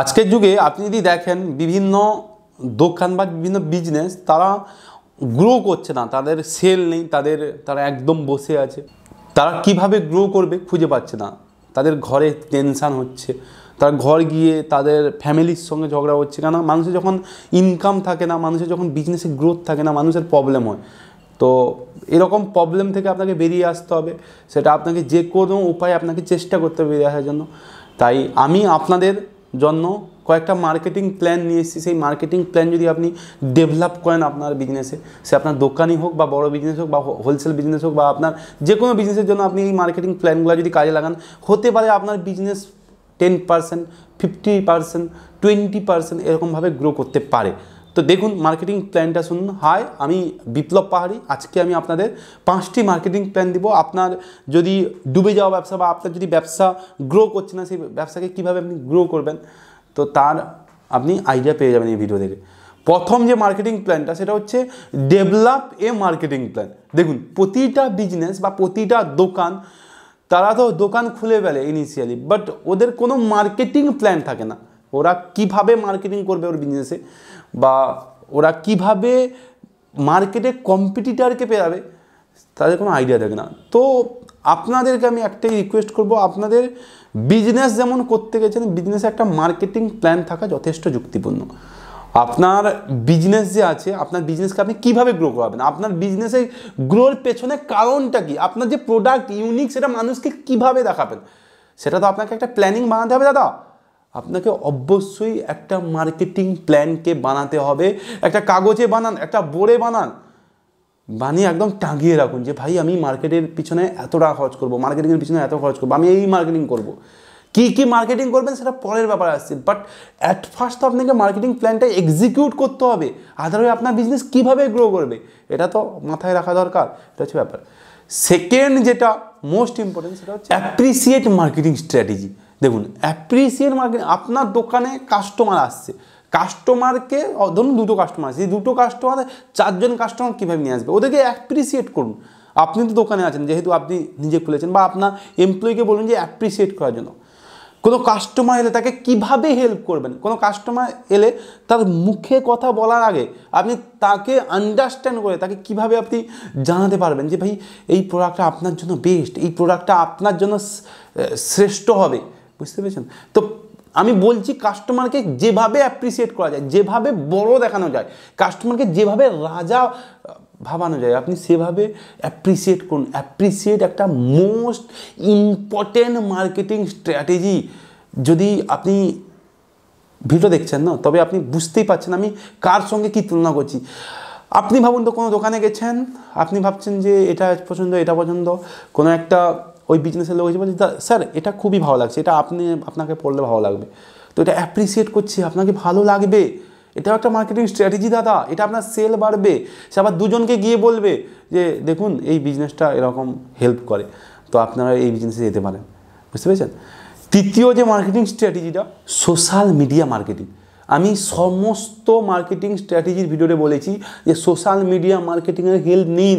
আজকের যুগে আপনি যদি দেখেন বিভিন্ন দোকান বা বিভিন্ন বিজনেস তারা গ্রো করছে না তাদের সেল নেই তাদের তারা একদম বসে আছে তারা কিভাবে গ্রো করবে খুঁজে পাচ্ছে না তাদের ঘরে টেনশান হচ্ছে তার ঘর গিয়ে তাদের ফ্যামিলির সঙ্গে ঝগড়া হচ্ছে কেন মানুষের যখন ইনকাম থাকে না মানুষের যখন বিজনেসে গ্রোথ থাকে না মানুষের প্রবলেম হয় তো এরকম প্রবলেম থেকে আপনাকে বেরিয়ে আসতে হবে সেটা আপনাকে যে কোনো উপায়ে আপনাকে চেষ্টা করতে হবে বেরিয়ে আসার জন্য তাই আমি আপনাদের জন্য কয়েকটা মার্কেটিং প্ল্যান নিয়ে এসেছি সেই মার্কেটিং প্ল্যান যদি আপনি ডেভেলপ করেন আপনার বিজনেসে সে আপনার দোকানই হোক বা বড় বিজনেস হোক বা হোলসেল বিজনেস হোক বা আপনার যে কোনো বিজনেসের জন্য আপনি এই মার্কেটিং প্ল্যানগুলো যদি কাজে লাগান হতে পারে আপনার business ten percent fifty percent twenty percent এরকমভাবে গ্রো করতে পারে তো দেখুন মার্কেটিং প্ল্যানটা শুনুন হাই আমি বিপ্লব পাহাড়ি আজকে আমি আপনাদের পাঁচটি মার্কেটিং প্ল্যান দিব আপনার যদি ডুবে যাওয়া ব্যবসা বা আপনার যদি ব্যবসা গ্রো করছে না সেই ব্যবসাকে কীভাবে আপনি গ্রো করবেন তো তার আপনি আইডিয়া পেয়ে যাবেন এই ভিডিও থেকে প্রথম যে মার্কেটিং প্ল্যানটা সেটা হচ্ছে ডেভেলপ এ মার্কেটিং প্ল্যান দেখুন প্রতিটা বিজনেস বা প্রতিটা দোকান তারা তো দোকান খুলে ফেলে ইনিশিয়ালি বাট ওদের কোনো মার্কেটিং প্ল্যান থাকে না ওরা কিভাবে মার্কেটিং করবে ওর বিজনেসে বা ওরা কিভাবে মার্কেটে কম্পিটিটারকে পেরাবে তাদের কোনো আইডিয়া থাকে না তো আপনাদেরকে আমি একটাই রিকোয়েস্ট করব আপনাদের বিজনেস যেমন করতে গেছেন বিজনেসে একটা মার্কেটিং প্ল্যান থাকা যথেষ্ট যুক্তিপূর্ণ আপনার বিজনেস যে আছে আপনার বিজনেসকে আপনি কীভাবে গ্রো করাবেন আপনার বিজনেসে গ্রোর পেছনে কারণটা কি আপনার যে প্রোডাক্ট ইউনিক সেটা মানুষকে কিভাবে দেখাবেন সেটা তো আপনাকে একটা প্ল্যানিং বানাতে হবে দাদা আপনাকে অবশ্যই একটা মার্কেটিং প্ল্যানকে বানাতে হবে একটা কাগজে বানান একটা বোর্ডে বানান বানিয়ে একদম টাঙিয়ে রাখুন যে ভাই আমি মার্কেটের পিছনে এত টাকা খরচ করবো মার্কেটিংয়ের পিছনে এত খরচ করবো আমি এই মার্কেটিং করব। কী কী মার্কেটিং করবেন সেটা পরের ব্যাপার আসছে বাট অ্যাট ফার্স্ট তো আপনাকে মার্কেটিং প্ল্যানটা এক্সিকিউট করতে হবে আদারওয়ে আপনার বিজনেস কীভাবে গ্রো করবে এটা তো মাথায় রাখা দরকার এটা হচ্ছে ব্যাপার সেকেন্ড যেটা মোস্ট ইম্পর্টেন্ট সেটা হচ্ছে অ্যাপ্রিসিয়েট মার্কেটিং স্ট্র্যাটেজি দেখুন অ্যাপ্রিসিয়েট মার্কেট আপনার দোকানে কাস্টমার আসছে কাস্টমারকে ধরুন দুটো কাস্টমার আছে দুটো কাস্টমার চারজন কাস্টমার কীভাবে নিয়ে আসবে ওদেরকে অ্যাপ্রিসিয়েট করুন আপনি তো দোকানে আছেন যেহেতু আপনি নিজে খুলেছেন বা আপনার এমপ্লয়িকে বলুন যে অ্যাপ্রিসিয়েট করার জন্য কোনো কাস্টমার এলে তাকে কিভাবে হেল্প করবেন কোনো কাস্টমার এলে তার মুখে কথা বলার আগে আপনি তাকে আন্ডারস্ট্যান্ড করে তাকে কিভাবে আপনি জানাতে পারবেন যে ভাই এই প্রোডাক্টটা আপনার জন্য বেস্ট এই প্রোডাক্টটা আপনার জন্য শ্রেষ্ঠ হবে বুঝতে পেরেছেন তো আমি বলছি কাস্টমারকে যেভাবে অ্যাপ্রিসিয়েট করা যায় যেভাবে বড় দেখানো যায় কাস্টমারকে যেভাবে রাজা ভাবানো যায় আপনি সেভাবে অ্যাপ্রিসিয়েট করুন অ্যাপ্রিসিয়েট একটা মোস্ট ইম্পর্টেন্ট মার্কেটিং স্ট্র্যাটেজি যদি আপনি ভিডিও দেখছেন না তবে আপনি বুঝতেই পারছেন আমি কার সঙ্গে কী তুলনা করছি আপনি ভাবুন তো কোনো দোকানে গেছেন আপনি ভাবছেন যে এটা পছন্দ এটা পছন্দ কোনো একটা ওই বিজনেসের লোক এসে বলছে স্যার এটা খুবই ভালো লাগছে এটা আপনি আপনাকে পড়লে ভালো লাগবে তো এটা অ্যাপ্রিসিয়েট করছি আপনাকে ভালো লাগবে এটাও একটা মার্কেটিং স্ট্র্যাটেজি দাদা এটা আপনার সেল বাড়বে সে আবার দুজনকে গিয়ে বলবে যে দেখুন এই বিজনেসটা এরকম হেল্প করে তো আপনারা এই বিজনেসে যেতে পারেন বুঝতে পেরেছেন তৃতীয় যে মার্কেটিং স্ট্র্যাটেজিটা সোশ্যাল মিডিয়া মার্কেটিং আমি সমস্ত মার্কেটিং স্ট্র্যাটেজির ভিডিওতে বলেছি যে সোশ্যাল মিডিয়া মার্কেটিংয়ের হেল্প নিন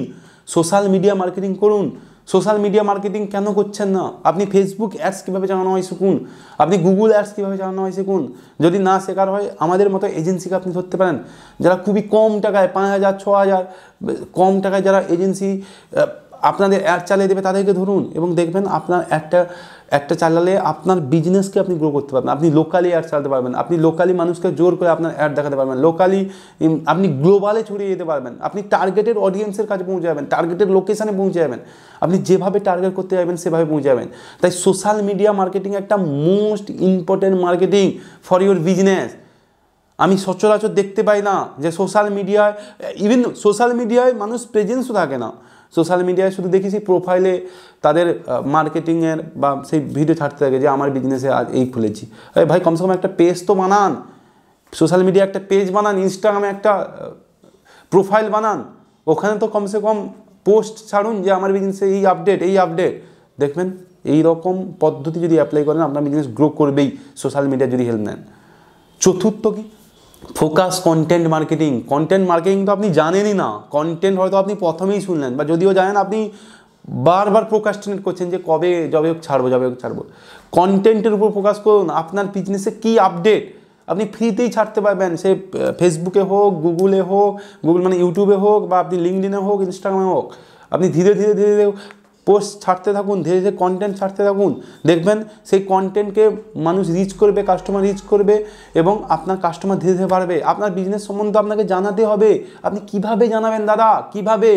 সোশ্যাল মিডিয়া মার্কেটিং করুন সোশ্যাল মিডিয়া মার্কেটিং কেন করছেন না আপনি ফেসবুক অ্যাডস কীভাবে চালানো হয় শিখুন আপনি গুগল অ্যাডস কীভাবে চালানো হয় শিখুন যদি না শেখার হয় আমাদের মতো এজেন্সিকে আপনি ধরতে পারেন যারা খুবই কম টাকায় পাঁচ হাজার ছ হাজার কম টাকায় যারা এজেন্সি আপনাদের অ্যাড চালিয়ে দেবে তাদেরকে ধরুন এবং দেখবেন আপনার একটা একটা চালালে আপনার বিজনেসকে আপনি গ্রো করতে পারবেন আপনি লোকালি অ্যাড চালাতে পারবেন আপনি লোকালি মানুষকে জোর করে আপনার অ্যাড দেখাতে পারবেন লোকালি আপনি গ্লোবালে ছড়িয়ে যেতে পারবেন আপনি টার্গেটের অডিয়েন্সের কাছে পৌঁছে যাবেন টার্গেটের লোকেশানে পৌঁছে যাবেন আপনি যেভাবে টার্গেট করতে যাবেন সেভাবে পৌঁছে যাবেন তাই সোশ্যাল মিডিয়া মার্কেটিং একটা most important marketing for your business আমি সচরাচর দেখতে পাই না যে সোশ্যাল মিডিয়ায় ইভেন সোশ্যাল মিডিয়ায় মানুষ প্রেজেন্সও থাকে না সোশ্যাল মিডিয়ায় শুধু দেখেছি প্রোফাইলে তাদের মার্কেটিংয়ের বা সেই ভিডিও ছাড়তে থাকে যে আমার বিজনেসে আজ এই খুলেছি আরে ভাই কমসে কম একটা পেজ তো বানান সোশ্যাল মিডিয়া একটা পেজ বানান ইনস্টাগ্রামে একটা প্রোফাইল বানান ওখানে তো কমসে কম পোস্ট ছাড়ুন যে আমার বিজনেসে এই আপডেট এই আপডেট দেখবেন এই রকম পদ্ধতি যদি অ্যাপ্লাই করেন আপনার বিজনেস গ্রো করবেই সোশ্যাল মিডিয়া যদি হেল্প নেন চতুর্থ কি focus content marketing content marketing তো আপনি জানেনই না কন্টেন্ট হয়তো আপনি প্রথমেই শুনলেন বা যদিও জানেন আপনি বারবার প্রোকাস্টিনেট করছেন যে কবে জবে ছাড়বো জবে ছাড়বো কন্টেন্টের উপর ফোকাস করুন আপনার বিজনেসে কি আপডেট আপনি ফ্রিতেই ছাড়তে পারবেন সে ফেসবুকে হোক গুগলে হোক গুগল মানে ইউটিউবে হোক বা আপনি লিঙ্কডিনে হোক ইনস্টাগ্রামে হোক আপনি ধীরে ধীরে ধীরে ধীরে পোস্ট ছাড়তে থাকুন ধীরে ধীরে কন্টেন্ট ছাড়তে থাকুন দেখবেন সেই কন্টেন্টকে মানুষ রিচ করবে কাস্টমার রিচ করবে এবং আপনার কাস্টমার ধীরে ধীরে বাড়বে আপনার বিজনেস সম্বন্ধে আপনাকে জানাতে হবে আপনি কিভাবে জানাবেন দাদা কিভাবে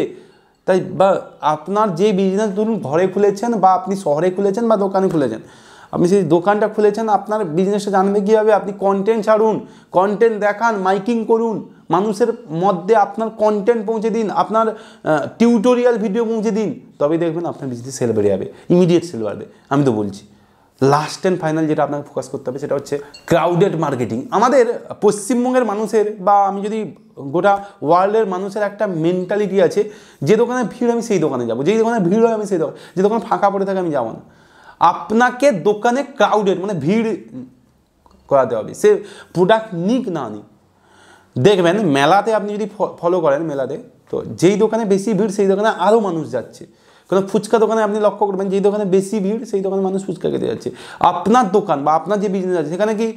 তাই বা আপনার যে বিজনেস ধরুন ঘরে খুলেছেন বা আপনি শহরে খুলেছেন বা দোকানে খুলেছেন আপনি সেই দোকানটা খুলেছেন আপনার বিজনেসটা জানবে কীভাবে আপনি কন্টেন্ট ছাড়ুন কন্টেন্ট দেখান মাইকিং করুন মানুষের মধ্যে আপনার কন্টেন্ট পৌঁছে দিন আপনার টিউটোরিয়াল ভিডিও পৌঁছে দিন তবে দেখবেন আপনার বিজনেস সেল বেড়ে যাবে ইমিডিয়েট সেল বাড়বে আমি তো বলছি লাস্ট অ্যান্ড ফাইনাল যেটা আপনাকে ফোকাস করতে হবে সেটা হচ্ছে ক্রাউডেড মার্কেটিং আমাদের পশ্চিমবঙ্গের মানুষের বা আমি যদি গোটা ওয়ার্ল্ডের মানুষের একটা মেন্টালিটি আছে যে দোকানে ভিড় আমি সেই দোকানে যাবো যেই দোকানে ভিড় হয় আমি সেই দোকানে যে দোকানে ফাঁকা পড়ে থাকে আমি যাবো না আপনাকে দোকানে ক্রাউডেড মানে ভিড় করাতে হবে সে প্রোডাক্ট নিক না নিক দেখবেন মেলাতে আপনি যদি ফলো করেন মেলাতে তো যেই দোকানে বেশি ভিড় সেই দোকানে আরও মানুষ যাচ্ছে কারণ ফুচকা দোকানে আপনি লক্ষ্য করবেন যেই দোকানে বেশি ভিড় সেই দোকানে মানুষ ফুচকা খেতে যাচ্ছে আপনার দোকান বা আপনার যে বিজনেস আছে সেখানে কি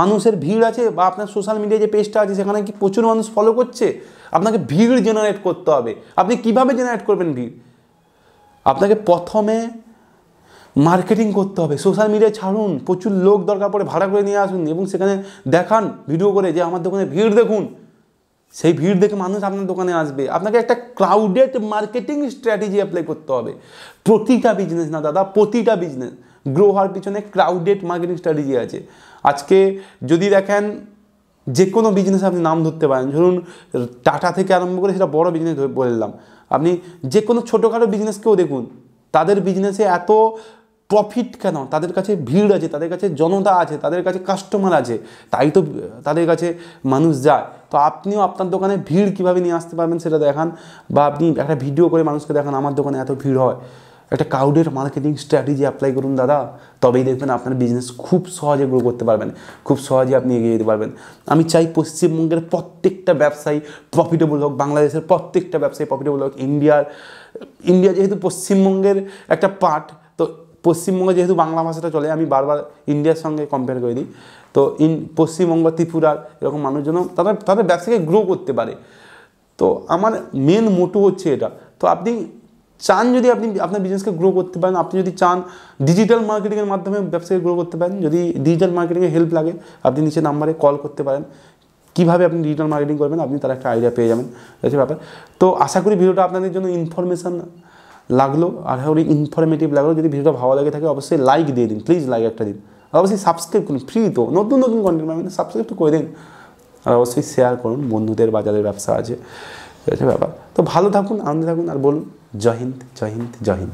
মানুষের ভিড় আছে বা আপনার সোশ্যাল মিডিয়া যে পেজটা আছে সেখানে কি প্রচুর মানুষ ফলো করছে আপনাকে ভিড় জেনারেট করতে হবে আপনি কিভাবে জেনারেট করবেন ভিড় আপনাকে প্রথমে মার্কেটিং করতে হবে সোশ্যাল মিডিয়ায় ছাড়ুন প্রচুর লোক দরকার পড়ে ভাড়া করে নিয়ে আসুন এবং সেখানে দেখান ভিডিও করে যে আমার দোকানে ভিড় দেখুন সেই ভিড় দেখে মানুষ আপনার দোকানে আসবে আপনাকে একটা ক্রাউডেড মার্কেটিং স্ট্র্যাটেজি অ্যাপ্লাই করতে হবে প্রতিটা বিজনেস না দাদা প্রতিটা বিজনেস গ্রো হওয়ার পিছনে ক্রাউডেড মার্কেটিং স্ট্র্যাটেজি আছে আজকে যদি দেখেন যে কোনো বিজনেস আপনি নাম ধরতে পারেন ধরুন টাটা থেকে আরম্ভ করে সেটা বড় বিজনেস বললাম আপনি যে কোনো ছোটোখাটো বিজনেসকেও দেখুন তাদের বিজনেসে এত প্রফিট কেন তাদের কাছে ভিড় আছে তাদের কাছে জনতা আছে তাদের কাছে কাস্টমার আছে তাই তো তাদের কাছে মানুষ যায় তো আপনিও আপনার দোকানে ভিড় কিভাবে নিয়ে আসতে পারবেন সেটা দেখান বা আপনি একটা ভিডিও করে মানুষকে দেখান আমার দোকানে এত ভিড় হয় একটা কাউডের মার্কেটিং স্ট্র্যাটেজি অ্যাপ্লাই করুন দাদা তবেই দেখবেন আপনার বিজনেস খুব সহজে গ্রো করতে পারবেন খুব সহজে আপনি এগিয়ে যেতে পারবেন আমি চাই পশ্চিমবঙ্গের প্রত্যেকটা ব্যবসায়ী প্রফিটেবল হোক বাংলাদেশের প্রত্যেকটা ব্যবসায়ী প্রফিটেবল হোক ইন্ডিয়ার ইন্ডিয়া যেহেতু পশ্চিমবঙ্গের একটা পার্ট পশ্চিমবঙ্গে যেহেতু বাংলা ভাষাটা চলে আমি বারবার ইন্ডিয়ার সঙ্গে কম্পেয়ার করে দিই তো ইন পশ্চিমবঙ্গ ত্রিপুরার এরকম মানুষজন তারা তাদের ব্যবসাকে গ্রো করতে পারে তো আমার মেন মোটু হচ্ছে এটা তো আপনি চান যদি আপনি আপনার বিজনেসকে গ্রো করতে পারেন আপনি যদি চান ডিজিটাল মার্কেটিংয়ের মাধ্যমে ব্যবসাকে গ্রো করতে পারেন যদি ডিজিটাল মার্কেটিংয়ে হেল্প লাগে আপনি নিচে নাম্বারে কল করতে পারেন কীভাবে আপনি ডিজিটাল মার্কেটিং করবেন আপনি তার একটা আইডিয়া পেয়ে যাবেন ব্যাপার তো আশা করি ভিডিওটা আপনাদের জন্য ইনফরমেশান লাগলো আর হ্যাঁ ইনফরমেটিভ লাগলো যদি ভিডিওটা ভালো লাগে থাকে অবশ্যই লাইক দিয়ে দিন প্লিজ লাইক একটা দিন আর অবশ্যই সাবস্ক্রাইব করুন ফ্রি তো নতুন নতুন কন্টেন্ট আমি সাবস্ক্রাইব তো করে দিন আর অবশ্যই শেয়ার করুন বন্ধুদের বাজারের ব্যবসা আছে ঠিক আছে ব্যাপার তো ভালো থাকুন আনন্দে থাকুন আর বলুন জয় হিন্দ জয় হিন্দ জয় হিন্দ